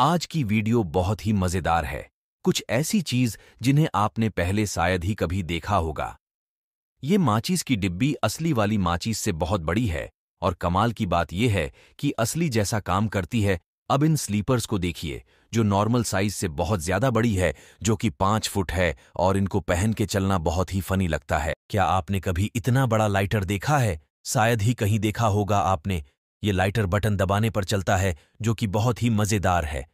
आज की वीडियो बहुत ही मज़ेदार है कुछ ऐसी चीज जिन्हें आपने पहले शायद ही कभी देखा होगा ये माचिस की डिब्बी असली वाली माचिस से बहुत बड़ी है और कमाल की बात यह है कि असली जैसा काम करती है अब इन स्लीपर्स को देखिए जो नॉर्मल साइज से बहुत ज्यादा बड़ी है जो कि पांच फुट है और इनको पहन के चलना बहुत ही फनी लगता है क्या आपने कभी इतना बड़ा लाइटर देखा है शायद ही कहीं देखा होगा आपने ये लाइटर बटन दबाने पर चलता है जो कि बहुत ही मज़ेदार है